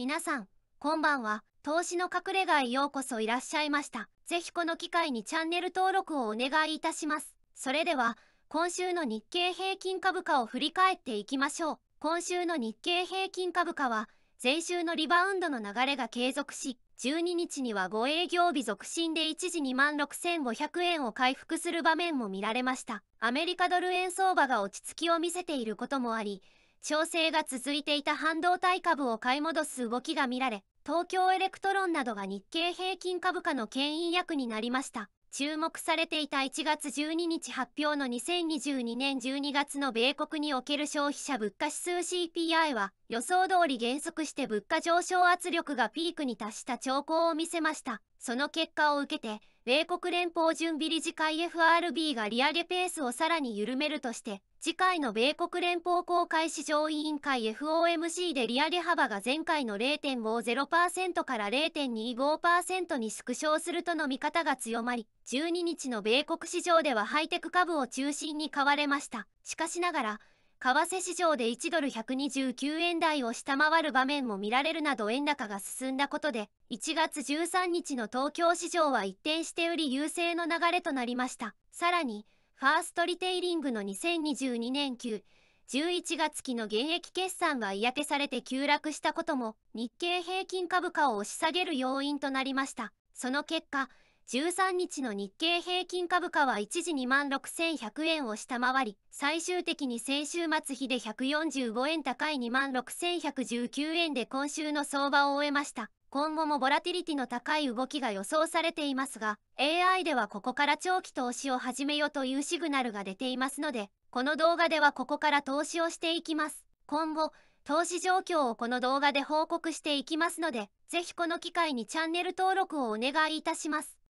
皆さん、こんばんは。投資の隠れ家へようこそいらっしゃいました。ぜひこの機会にチャンネル登録をお願いいたします。それでは、今週の日経平均株価を振り返っていきましょう。今週の日経平均株価は、前週のリバウンドの流れが継続し、12日には5営業日続伸で一時26,500円を回復する場面も見られました。アメリカドル円相場が落ち着きを見せていることもあり、調整が続いていた半導体株を買い戻す動きが見られ、東京エレクトロンなどが日経平均株価の牽引役になりました。注目されていた1月12日発表の2022年12月の米国における消費者物価指数 CPI は、予想通り減速して物価上昇圧力がピークに達した兆候を見せました。その結果を受けて、米国連邦準備理事会 FRB が利上げペースをさらに緩めるとして、次回の米国連邦公開市場委員会 FOMC で利上げ幅が前回の0.50%から0.25%に縮小するとの見方が強まり、12日の米国市場ではハイテク株を中心に買われました。しかしながら、為替市場で1ドル129円台を下回る場面も見られるなど円高が進んだことで、1月13日の東京市場は一転して売り優勢の流れとなりました。さらに、ファーストリテイリングの2022年9、11月期の現役決算が嫌気されて急落したことも、日経平均株価を押し下げる要因となりました。その結果、13日の日経平均株価は一時2万6100円を下回り、最終的に先週末比で145円高い2万6119円で今週の相場を終えました。今後もボラティリティの高い動きが予想されていますが、AI ではここから長期投資を始めよというシグナルが出ていますので、この動画ではここから投資をしていきます。今後、投資状況をこの動画で報告していきますので、ぜひこの機会にチャンネル登録をお願いいたします。